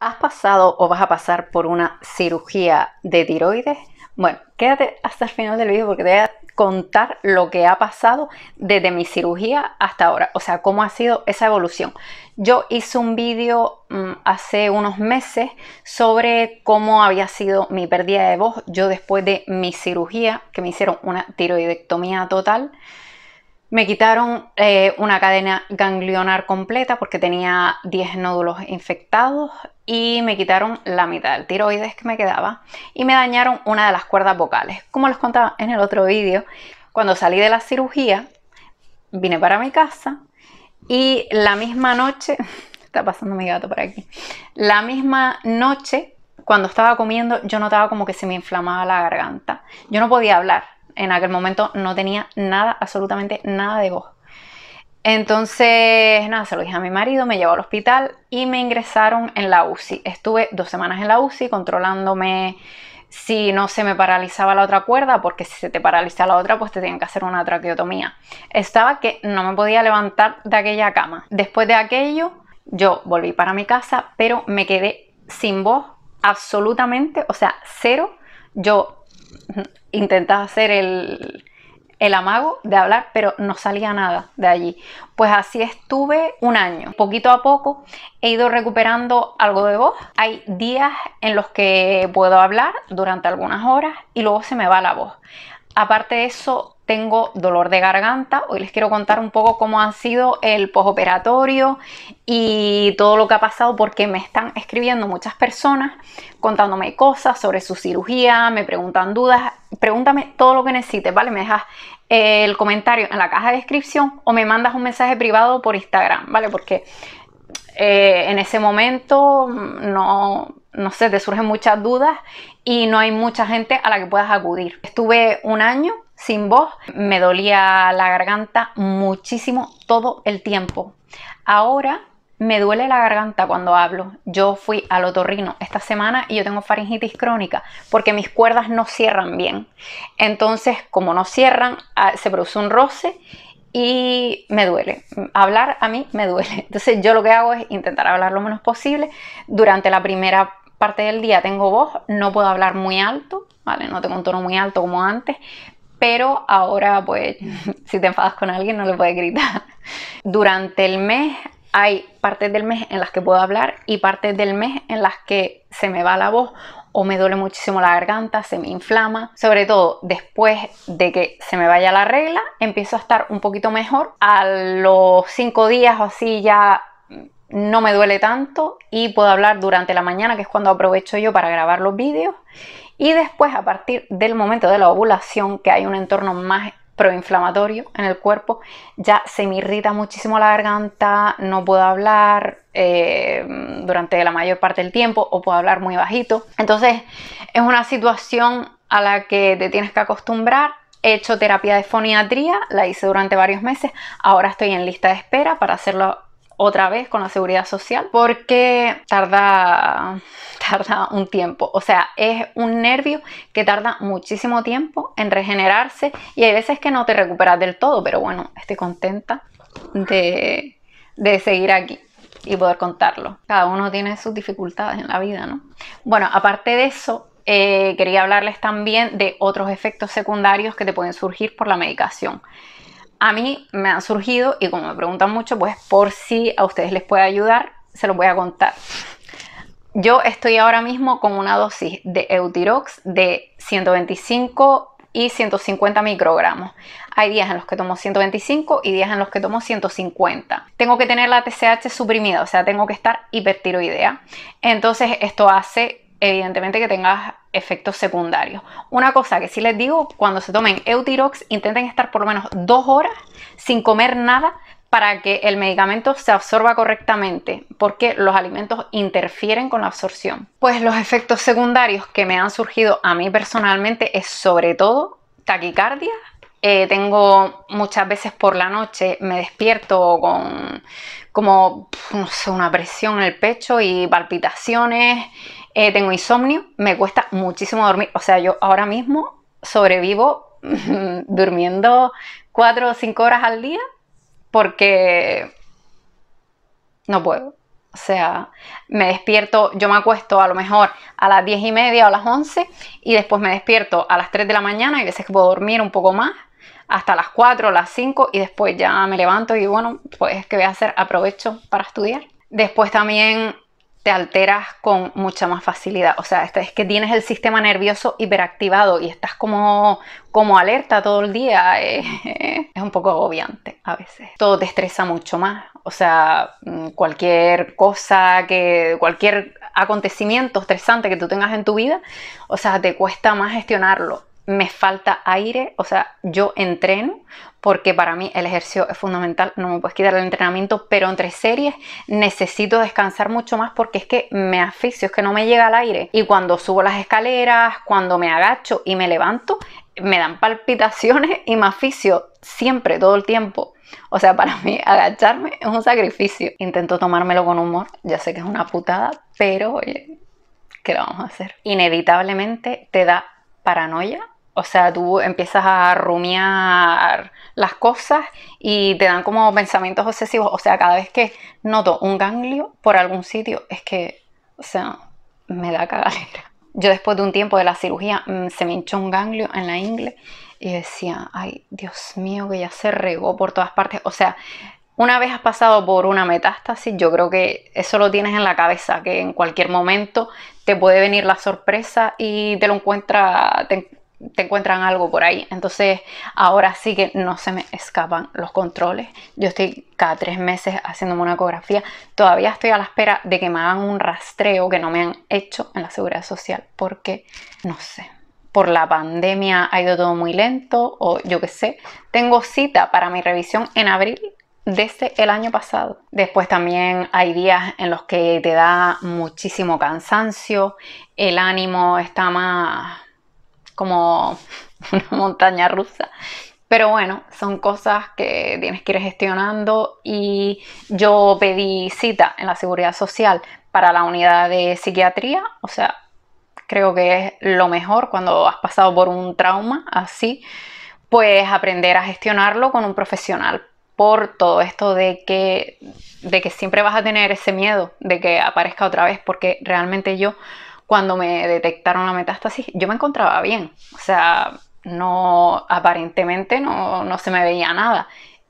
¿Has pasado o vas a pasar por una cirugía de tiroides? Bueno, quédate hasta el final del video porque te voy a contar lo que ha pasado desde mi cirugía hasta ahora, o sea, cómo ha sido esa evolución. Yo hice un vídeo mm, hace unos meses sobre cómo había sido mi pérdida de voz. Yo después de mi cirugía, que me hicieron una tiroidectomía total, me quitaron eh, una cadena ganglionar completa porque tenía 10 nódulos infectados y me quitaron la mitad del tiroides que me quedaba y me dañaron una de las cuerdas vocales. Como les contaba en el otro vídeo, cuando salí de la cirugía, vine para mi casa y la misma noche, está pasando mi gato por aquí, la misma noche, cuando estaba comiendo, yo notaba como que se me inflamaba la garganta. Yo no podía hablar, en aquel momento no tenía nada, absolutamente nada de voz. Entonces, nada, se lo dije a mi marido, me llevó al hospital y me ingresaron en la UCI. Estuve dos semanas en la UCI controlándome si no se me paralizaba la otra cuerda, porque si se te paraliza la otra, pues te tienen que hacer una traqueotomía. Estaba que no me podía levantar de aquella cama. Después de aquello, yo volví para mi casa, pero me quedé sin voz absolutamente, o sea, cero. Yo intentaba hacer el, el amago de hablar, pero no salía nada de allí. Pues así estuve un año. Poquito a poco he ido recuperando algo de voz. Hay días en los que puedo hablar durante algunas horas y luego se me va la voz. Aparte de eso, tengo dolor de garganta. Hoy les quiero contar un poco cómo ha sido el posoperatorio y todo lo que ha pasado porque me están escribiendo muchas personas contándome cosas sobre su cirugía, me preguntan dudas. Pregúntame todo lo que necesites, ¿vale? Me dejas eh, el comentario en la caja de descripción o me mandas un mensaje privado por Instagram, ¿vale? Porque eh, en ese momento mm, no, no sé, te surgen muchas dudas y no hay mucha gente a la que puedas acudir. Estuve un año sin voz, me dolía la garganta muchísimo todo el tiempo. Ahora me duele la garganta cuando hablo. Yo fui al otorrino esta semana y yo tengo faringitis crónica porque mis cuerdas no cierran bien. Entonces, como no cierran, ah, se produce un roce y me duele. Hablar a mí me duele. Entonces, yo lo que hago es intentar hablar lo menos posible. Durante la primera parte del día tengo voz, no puedo hablar muy alto, ¿vale? No tengo un tono muy alto como antes, pero ahora pues si te enfadas con alguien no le puedes gritar. Durante el mes hay partes del mes en las que puedo hablar y partes del mes en las que se me va la voz o me duele muchísimo la garganta, se me inflama. Sobre todo después de que se me vaya la regla, empiezo a estar un poquito mejor. A los cinco días o así ya no me duele tanto y puedo hablar durante la mañana, que es cuando aprovecho yo para grabar los vídeos y después, a partir del momento de la ovulación, que hay un entorno más proinflamatorio en el cuerpo, ya se me irrita muchísimo la garganta, no puedo hablar eh, durante la mayor parte del tiempo o puedo hablar muy bajito. Entonces es una situación a la que te tienes que acostumbrar. He hecho terapia de foniatría, la hice durante varios meses, ahora estoy en lista de espera para hacerlo otra vez con la seguridad social porque tarda, tarda un tiempo. O sea, es un nervio que tarda muchísimo tiempo en regenerarse y hay veces que no te recuperas del todo, pero bueno, estoy contenta de, seguir aquí y poder contarlo. Cada uno tiene sus dificultades en la vida, ¿no? Bueno, aparte de eso, eh, quería hablarles también de otros efectos secundarios que te pueden surgir por la medicación a mí me han surgido y como me preguntan mucho, pues por si a ustedes les puede ayudar, se los voy a contar. Yo estoy ahora mismo con una dosis de Eutirox de 125 y 150 microgramos. Hay días en los que tomo 125 y días en los que tomo 150. Tengo que tener la TCH suprimida, o sea, tengo que estar hipertiroidea. Entonces esto hace evidentemente que tengas efectos secundarios. Una cosa que sí les digo, cuando se tomen Eutirox, intenten estar por lo menos dos horas sin comer nada para que el medicamento se absorba correctamente, porque los alimentos interfieren con la absorción. Pues los efectos secundarios que me han surgido a mí personalmente es sobre todo taquicardia. Eh, tengo muchas veces por la noche, me despierto con como no sé, una presión en el pecho y palpitaciones eh, tengo insomnio, me cuesta muchísimo dormir. O sea, yo ahora mismo sobrevivo durmiendo 4 o 5 horas al día porque no puedo. O sea, me despierto, yo me acuesto a lo mejor a las 10 y media o a las 11 y después me despierto a las 3 de la mañana y a veces puedo dormir un poco más hasta las 4 o las 5 y después ya me levanto y bueno, pues que voy a hacer? Aprovecho para estudiar. Después también te alteras con mucha más facilidad. O sea, este, es que tienes el sistema nervioso hiperactivado y estás como, como alerta todo el día. Eh, es un poco agobiante a veces. Todo te estresa mucho más. O sea, mm, cualquier cosa que, cualquier acontecimiento estresante que tú tengas en tu vida, o sea, te cuesta más gestionarlo me falta aire, o sea, yo entreno porque para mí el ejercicio es fundamental, no me puedes quitar el entrenamiento, pero entre series necesito descansar mucho más porque es que me asfixio, es que no me llega el aire. Y cuando subo las escaleras, cuando me agacho y me levanto, me dan palpitaciones y me asfixio siempre, todo el tiempo. O sea, para mí agacharme es un sacrificio. Intento tomármelo con humor, ya sé que es una putada, pero oye, ¿qué vamos a hacer? Inevitablemente te da paranoia o sea, tú empiezas a rumiar las cosas y te dan como pensamientos obsesivos. O sea, cada vez que noto un ganglio por algún sitio, es que, o sea, me da cagadera. Yo después de un tiempo de la cirugía mm, se me hinchó un ganglio en la ingle y decía, ay, Dios mío, que ya se regó por todas partes. O sea, una vez has pasado por una metástasis, yo creo que eso lo tienes en la cabeza, que en cualquier momento te puede venir la sorpresa y te lo encuentra, te encuentran algo por ahí. Entonces ahora sí que no se me escapan los controles. Yo estoy cada tres meses haciéndome una ecografía. Todavía estoy a la espera de que me hagan un rastreo que no me han hecho en la seguridad social. Porque, no sé, por la pandemia ha ido todo muy lento o yo qué sé. Tengo cita para mi revisión en abril desde el año pasado. Después también hay días en los que te da muchísimo cansancio, el ánimo está más como una montaña rusa. Pero bueno, son cosas que tienes que ir gestionando y yo pedí cita en la seguridad social para la unidad de psiquiatría, o sea, creo que es lo mejor cuando has pasado por un trauma así, pues aprender a gestionarlo con un profesional por todo esto de que, de que siempre vas a tener ese miedo de que aparezca otra vez, porque realmente yo cuando me detectaron la metástasis, yo me encontraba bien. O sea, no, aparentemente no, no se me veía nada.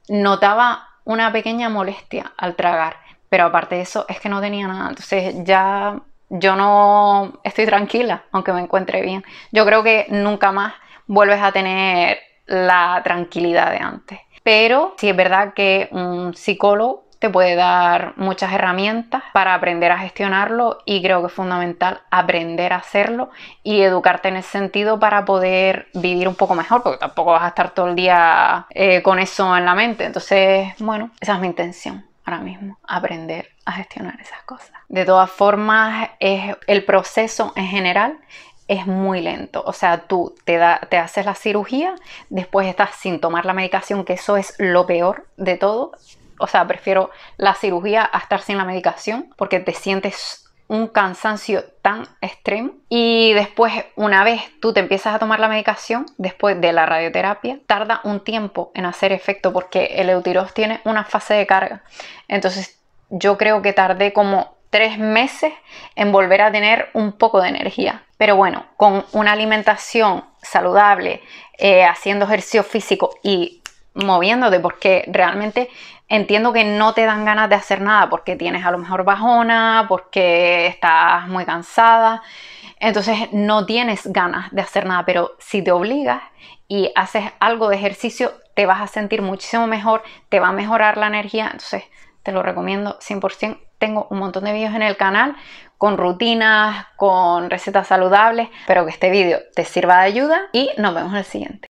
Notaba una pequeña molestia al tragar, pero aparte de eso es que no tenía nada. Entonces ya yo no estoy tranquila, aunque me encuentre bien. Yo creo que nunca más vuelves a tener la tranquilidad de antes. Pero sí es verdad que un psicólogo te puede dar muchas herramientas para aprender a gestionarlo y creo que es fundamental aprender a hacerlo y educarte en ese sentido para poder vivir un poco mejor, porque tampoco vas a estar todo el día eh, con eso en la mente. Entonces, bueno, esa es mi intención ahora mismo, aprender a gestionar esas cosas. De todas formas, es el proceso en general es muy lento. O sea, tú te, te haces la cirugía, después estás sin tomar la medicación, que eso es lo peor de todo o sea, prefiero la cirugía a estar sin la medicación porque te sientes un cansancio tan extremo y después una vez tú te empiezas a tomar la medicación después de la radioterapia tarda un tiempo en hacer efecto porque el eutirox tiene una fase de carga entonces yo creo que tardé como tres meses en volver a tener un poco de energía pero bueno con una alimentación saludable eh, haciendo ejercicio físico y moviéndote porque realmente entiendo que no te dan ganas de hacer nada porque tienes a lo mejor bajona, porque estás muy cansada. Entonces no tienes ganas de hacer nada, pero si te obligas y haces algo de ejercicio, te vas a sentir muchísimo mejor, te va a mejorar la energía. Entonces te lo recomiendo 100%. Tengo un montón de vídeos en el canal con rutinas, con recetas saludables. Espero que este vídeo te sirva de ayuda y nos vemos en el siguiente.